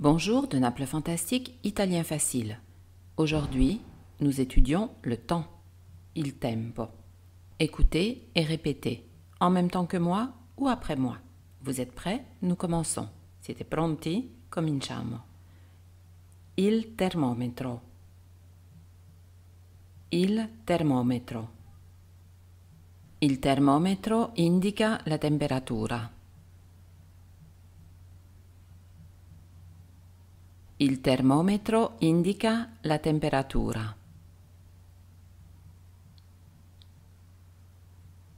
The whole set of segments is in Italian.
Bonjour de Naples Fantastique, Italien Facile. Aujourd'hui, nous étudions le temps, il tempo. Écoutez et répétez, en même temps que moi ou après moi. Vous êtes prêts Nous commençons. Siete pronti Cominciamo. Il termometro. Il termometro. Il termometro indica la temperatura. Il termometro indica la temperatura.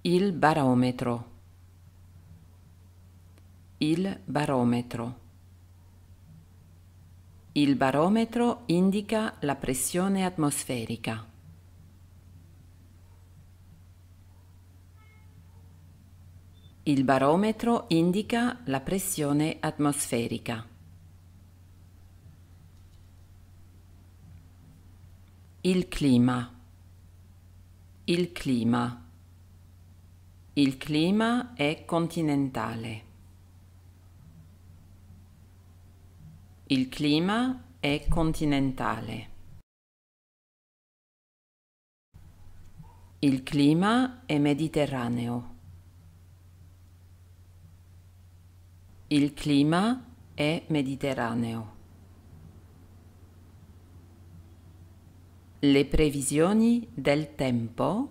Il barometro. Il barometro. Il barometro indica la pressione atmosferica. Il barometro indica la pressione atmosferica. Il clima. Il clima. Il clima è continentale. Il clima è continentale. Il clima è mediterraneo. Il clima è mediterraneo. le previsioni del tempo,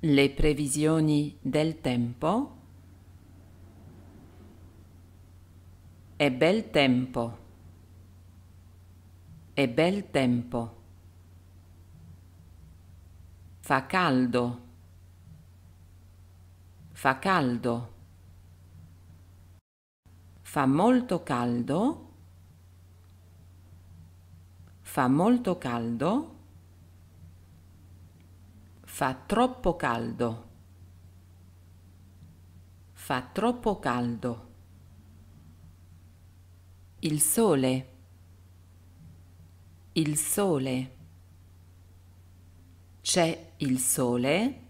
le previsioni del tempo, è bel tempo, è bel tempo, fa caldo, fa caldo, fa molto caldo, Fa molto caldo. Fa troppo caldo. Fa troppo caldo. Il sole. Il sole. C'è il sole.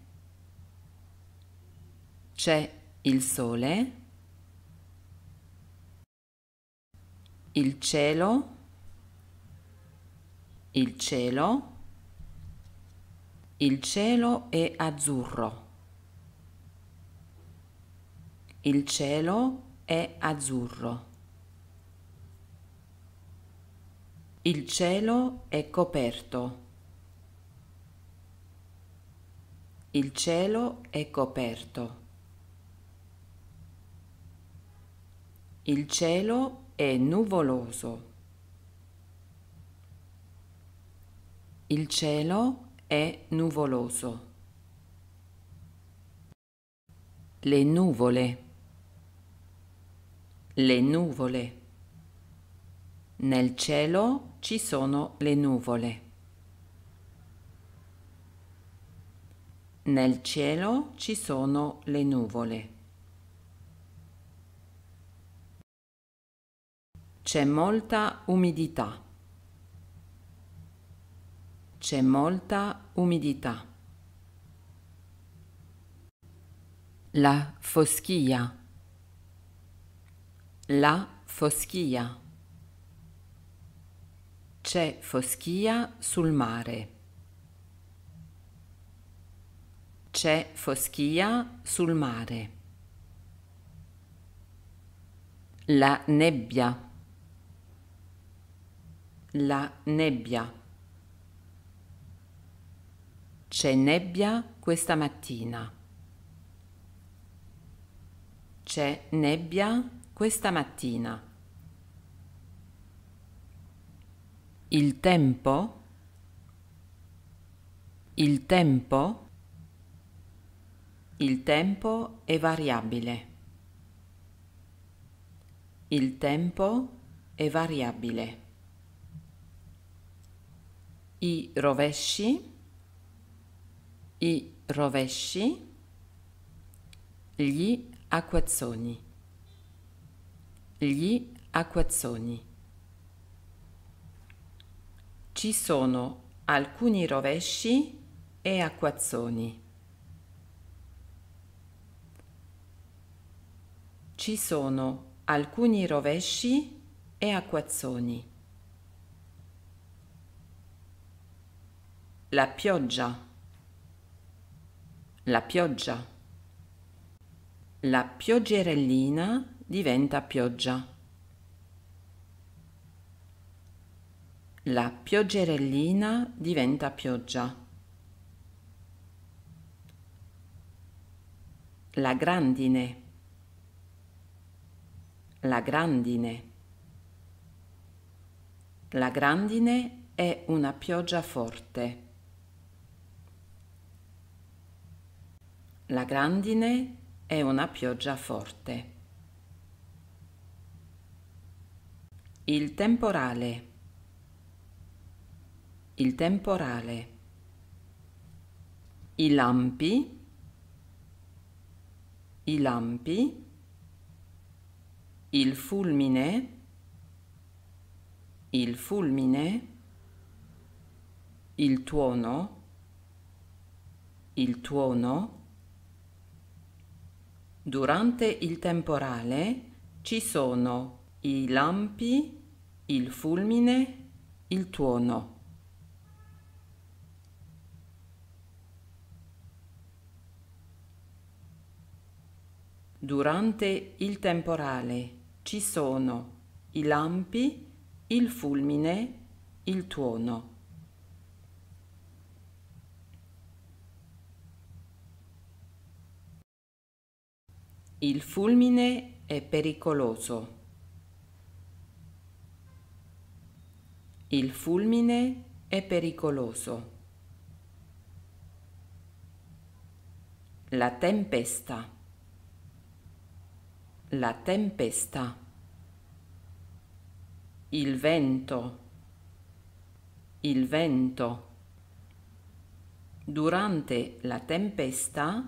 C'è il sole. Il cielo il cielo, il cielo è azzurro, il cielo è azzurro, il cielo è coperto, il cielo è coperto, il cielo è nuvoloso. Il cielo è nuvoloso. Le nuvole. Le nuvole. Nel cielo ci sono le nuvole. Nel cielo ci sono le nuvole. C'è molta umidità c'è molta umidità. La foschia. La foschia. C'è foschia sul mare. C'è foschia sul mare. La nebbia. La nebbia. C'è nebbia questa mattina. C'è nebbia questa mattina. Il tempo. Il tempo. Il tempo è variabile. Il tempo è variabile. I rovesci i rovesci, gli acquazzoni, gli acquazzoni. Ci sono alcuni rovesci e acquazzoni. Ci sono alcuni rovesci e acquazzoni. La pioggia. La pioggia. La pioggerellina diventa pioggia. La pioggerellina diventa pioggia. La grandine. La grandine. La grandine è una pioggia forte. La grandine è una pioggia forte. Il temporale. Il temporale. I lampi. I lampi. Il fulmine. Il fulmine. Il tuono. Il tuono Durante il temporale ci sono i lampi, il fulmine, il tuono. Durante il temporale ci sono i lampi, il fulmine, il tuono. Il fulmine è pericoloso. Il fulmine è pericoloso. La tempesta. La tempesta. Il vento. Il vento. Durante la tempesta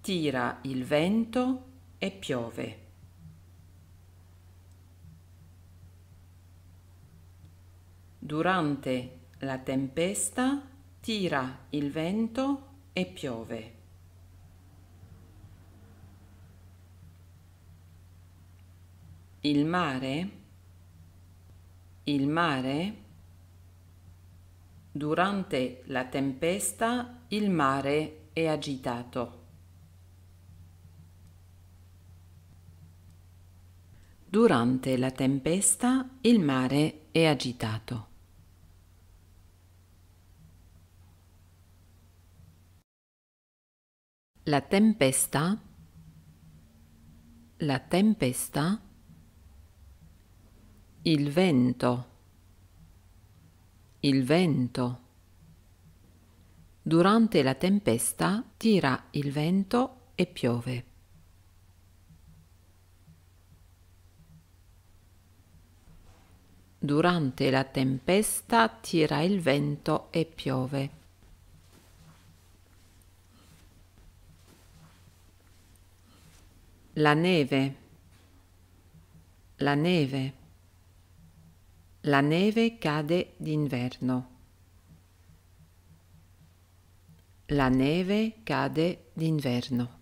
tira il vento e piove. Durante la tempesta tira il vento e piove. Il mare, il mare, durante la tempesta il mare è agitato. Durante la tempesta il mare è agitato. La tempesta, la tempesta, il vento, il vento. Durante la tempesta tira il vento e piove. Durante la tempesta tira il vento e piove. La neve. La neve. La neve cade d'inverno. La neve cade d'inverno.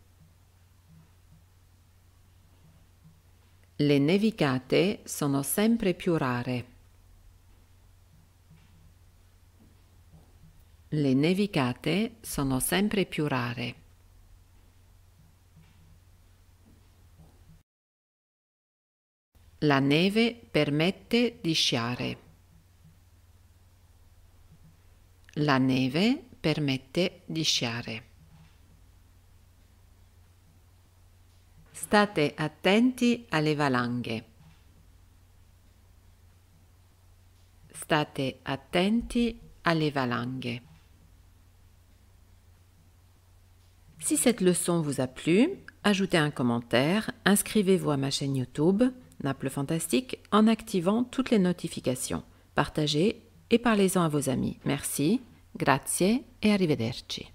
Le nevicate sono sempre più rare. Le nevicate sono sempre più rare. La neve permette di sciare. La neve permette di sciare. State attenti alle valanghe. State attenti alle valanghe. Si cette leçon vous a plu, ajoutez un commentaire, inscrivez-vous à ma chaîne YouTube, Naples Fantastique, en activant toutes les notifications. Partagez et parlez-en à vos amis. Merci, grazie et arrivederci.